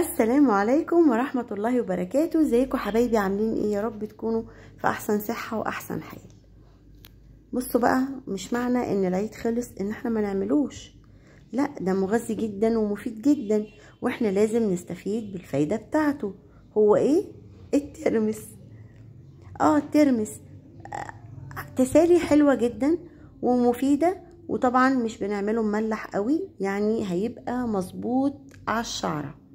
السلام عليكم ورحمة الله وبركاته ازيكم حبايبي عاملين ايه يا رب تكونوا في احسن صحة واحسن حال بصوا بقى مش معنى ان العيد خلص ان احنا ما نعملوش لا ده مغذي جدا ومفيد جدا واحنا لازم نستفيد بالفايدة بتاعته هو ايه الترمس اه الترمس تسالي حلوة جدا ومفيدة وطبعا مش بنعمله مملح قوي يعني هيبقى مظبوط على الشعره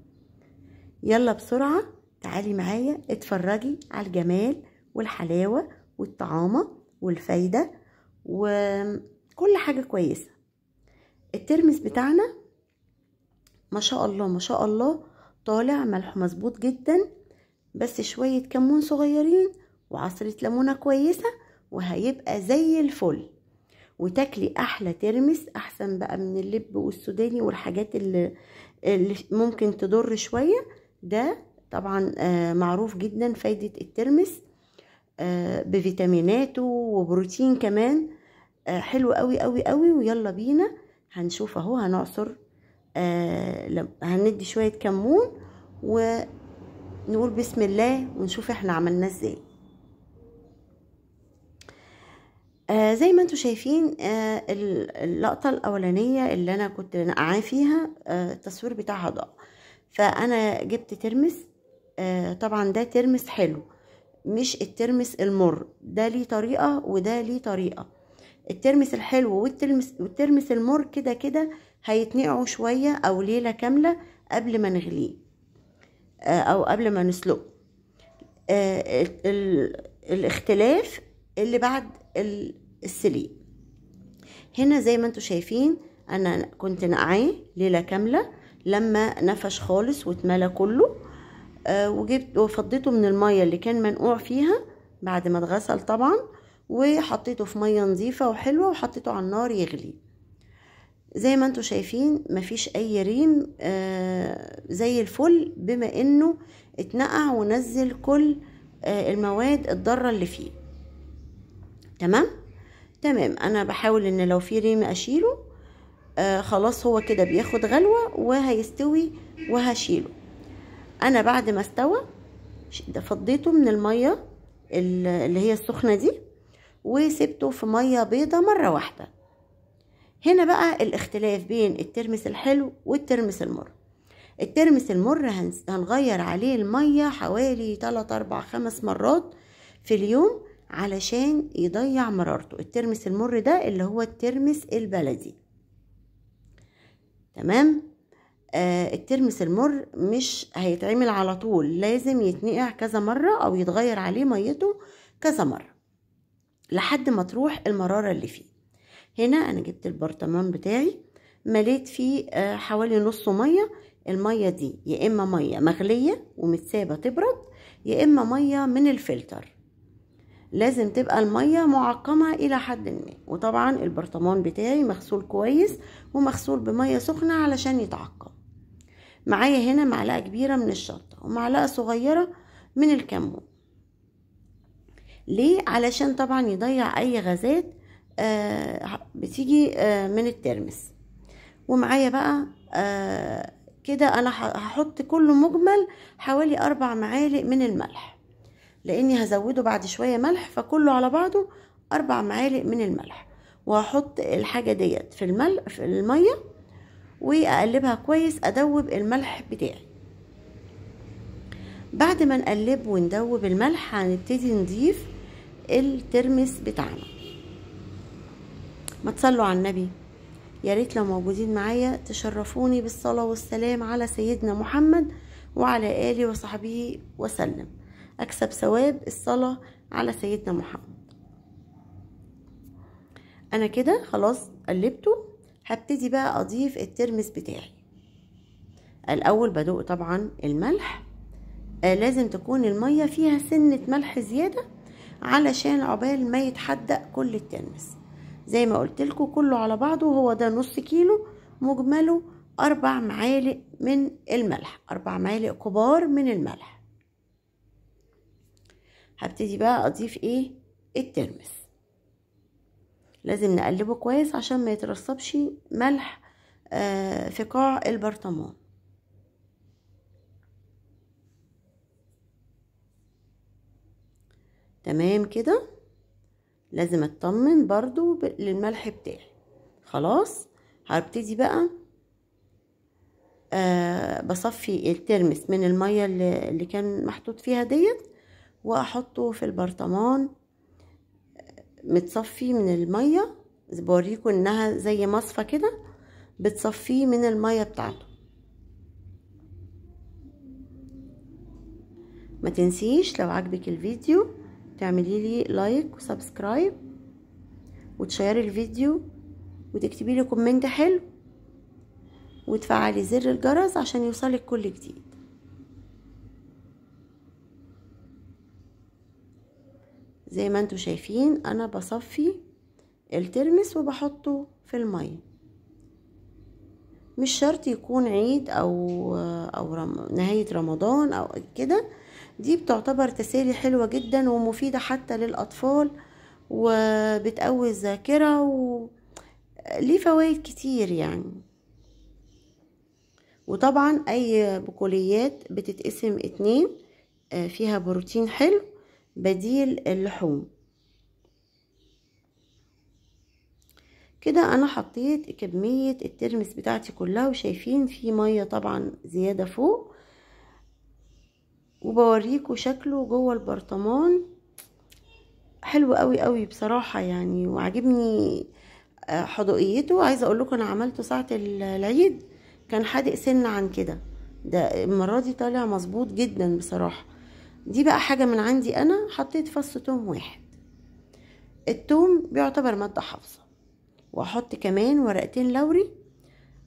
يلا بسرعة تعالي معايا اتفرجي على الجمال والحلاوة والطعامة والفايدة وكل حاجة كويسة الترمس بتاعنا ما شاء الله ما شاء الله طالع ملح مظبوط جدا بس شوية كمون صغيرين وعصرة ليمونة كويسة وهيبقى زي الفل وتاكلي احلى ترمس احسن بقى من اللب والسوداني والحاجات اللي, اللي ممكن تضر شويه ده طبعا آه، معروف جدا فايدة الترمس آه، بفيتاميناته وبروتين كمان آه، حلو قوي قوي قوي ويلا بينا هنشوف اهو هنعصر هندي شوية كمون ونقول بسم الله ونشوف احنا عملناه ازاي آه زي ما انتم شايفين آه اللقطة الأولانية اللي أنا كنت نقعاه فيها آه التصوير بتاعها ضاع فانا جبت ترمس آه، طبعا ده ترمس حلو مش الترمس المر ده ليه طريقه وده ليه طريقه الترمس الحلو والترمس والترمس المر كده كده هيتنقعوا شويه او ليله كامله قبل ما نغليه آه، او قبل ما نسلقه آه، الاختلاف اللي بعد السليق هنا زي ما انتم شايفين انا كنت نقعاه ليله كامله لما نفش خالص واتملى كله آه، وجبت وفضيته من المية اللي كان منقوع فيها بعد ما اتغسل طبعا وحطيته في مية نظيفة وحلوة وحطيته على النار يغلي زي ما انتم شايفين مفيش اي ريم آه، زي الفل بما انه اتنقع ونزل كل آه، المواد الضارة اللي فيه تمام تمام انا بحاول ان لو في ريم اشيله آه خلاص هو كده بياخد غلوة وهيستوي وهشيله انا بعد ما استوى فضيته من المية اللي هي السخنة دي وسبته في مية بيضة مرة واحدة هنا بقى الاختلاف بين الترمس الحلو والترمس المر الترمس المر هنغير عليه المية حوالي 3 4 5 مرات في اليوم علشان يضيع مرارته الترمس المر ده اللي هو الترمس البلدي تمام آه الترمس المر مش هيتعمل على طول لازم يتنقع كذا مرة أو يتغير عليه ميته كذا مرة لحد ما تروح المرارة اللي فيه هنا أنا جبت البرطمان بتاعي مليت فيه آه حوالي نص مية المية دي يا إما مية مغلية ومتسابة تبرد يا إما مية من الفلتر لازم تبقى المية معقمة إلى حد ما وطبعا البرطمان بتاعي مغسول كويس ومغسول بمية سخنة علشان يتعقم معايا هنا معلقة كبيرة من الشطة ومعلقة صغيرة من الكمون ليه علشان طبعا يضيع أي غازات آه بتيجي آه من الترمس ومعايا بقى آه كده أنا هحط كله مجمل حوالي أربع معالق من الملح لاني هزوده بعد شويه ملح فكله على بعضه اربع معالق من الملح وهحط الحاجه ديت في المل في الميه واقلبها كويس ادوب الملح بتاعي بعد ما نقلب وندوب الملح هنبتدي نضيف الترمس بتاعنا ما تصلوا على النبي يا ريت لو موجودين معايا تشرفوني بالصلاه والسلام على سيدنا محمد وعلى اله وصحبه وسلم أكسب ثواب الصلاة على سيدنا محمد أنا كده خلاص قلبته هبتدي بقى أضيف الترمس بتاعي الأول بدوق طبعا الملح آه لازم تكون المية فيها سنة ملح زيادة علشان عقبال ما يتحدق كل الترمس زي ما قلت لكم كله على بعضه هو ده نص كيلو مجمله أربع معالق من الملح أربع معالق كبار من الملح هبتدي بقى اضيف ايه الترمس لازم نقلبه كويس عشان ما يترسبش ملح آه في قاع البرطمان تمام كده لازم اطمن برضو للملح بتاعي خلاص هبتدي بقى آه بصفي الترمس من المية اللي كان محطوط فيها ديت واحطه في البرطمان متصفي من المية بوريكم انها زي مصفى كده بتصفيه من المية بتاعته ما تنسيش لو عجبك الفيديو تعملي لي لايك وسبسكرايب وتشيري الفيديو وتكتبي لي كومنت حلو وتفعلي زر الجرس عشان يوصلك كل جديد زي ما انتوا شايفين انا بصفي الترمس وبحطه في المية مش شرط يكون عيد او او رم... نهاية رمضان او كده دي بتعتبر تسالي حلوة جدا ومفيدة حتى للاطفال وبتقوي الذاكرة و ليه فوائد كتير يعني وطبعا اي بقوليات بتتقسم اتنين آه، فيها بروتين حلو بديل اللحوم كده انا حطيت كمية الترمس بتاعتي كلها وشايفين في مية طبعا زيادة فوق وبوريكم شكله جوه البرطمان حلو قوي قوي بصراحة يعني وعجبني آه، حدقيته عايزة اقول لكم انا عملته ساعة العيد كان حادق سن عن كده ده المرة دي طالع مظبوط جدا بصراحة دي بقى حاجة من عندي أنا حطيت فص توم واحد التوم بيعتبر مادة حافظة وأحط كمان ورقتين لوري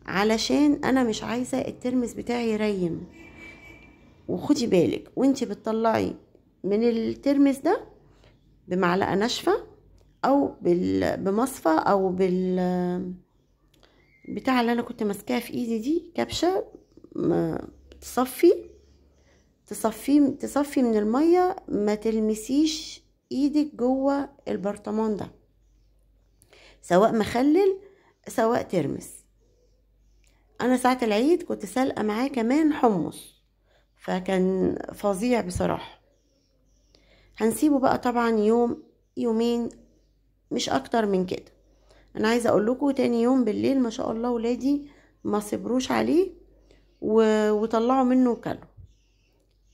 علشان أنا مش عايزة الترمس بتاعي يريم وخدي بالك وانت بتطلعي من الترمس ده بمعلقة ناشفة أو بمصفى أو بال بتاع اللي أنا كنت ماسكاها في إيدي دي كبشة تصفي تصفيه تصفي من الميه ما تلمسيش ايدك جوه البرطمان ده سواء مخلل سواء ترمس انا ساعه العيد كنت سالقه معاه كمان حمص فكان فظيع بصراحه هنسيبه بقى طبعا يوم يومين مش اكتر من كده انا عايزه اقول لكم تاني يوم بالليل ما شاء الله ولادي ما صبروش عليه وطلعوا منه وكلوا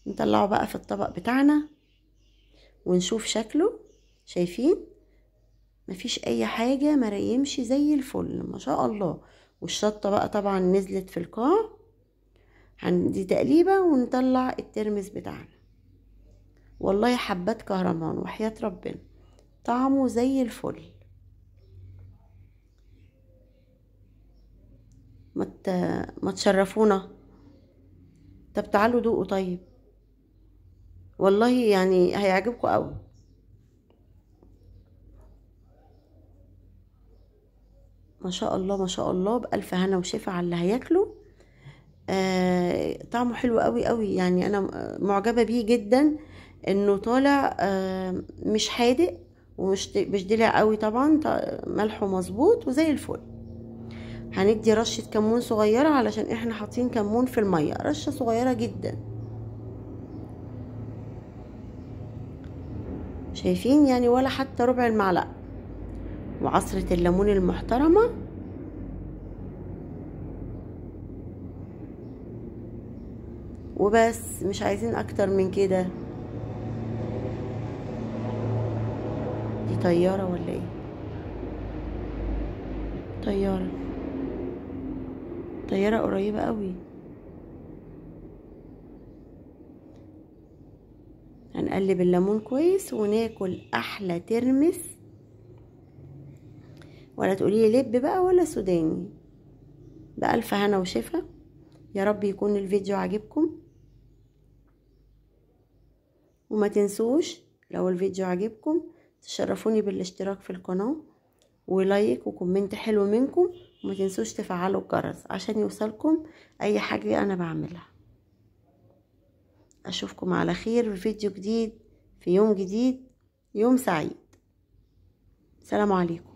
نطلعه بقى في الطبق بتاعنا ونشوف شكله شايفين مفيش اي حاجة مريمش زي الفل ما شاء الله والشطة بقى طبعا نزلت في القاع عندي تقليبة ونطلع الترمس بتاعنا والله حبات كهرمان وحياة ربنا طعمه زي الفل ما تشرفونا طب تعالوا دوقوا طيب والله يعني هيعجبكم قوي ما شاء الله ما شاء الله بألف هنا وشفا على اللي هياكله آه طعمه حلو قوي قوي يعني انا معجبه بيه جدا انه طالع آه مش حادق ومش مش دلع قوي طبعا ملحه مظبوط وزي الفل هندي رشه كمون صغيره علشان احنا حاطين كمون في الميه رشه صغيره جدا شايفين يعني ولا حتى ربع المعلقة وعصرة الليمون المحترمة وبس مش عايزين اكتر من كده دي طيارة ولا ايه طيارة طيارة قريبة قوي هنقلب الليمون كويس وناكل احلى ترمس ولا تقولي لب بقى ولا سوداني بألف هنا وشفا يا رب يكون الفيديو عجبكم وما تنسوش لو الفيديو عجبكم تشرفوني بالاشتراك في القناة ولايك وكومنت حلو منكم وما تنسوش تفعلوا الجرس عشان يوصلكم اي حاجة انا بعملها أشوفكم على خير في فيديو جديد في يوم جديد يوم سعيد سلام عليكم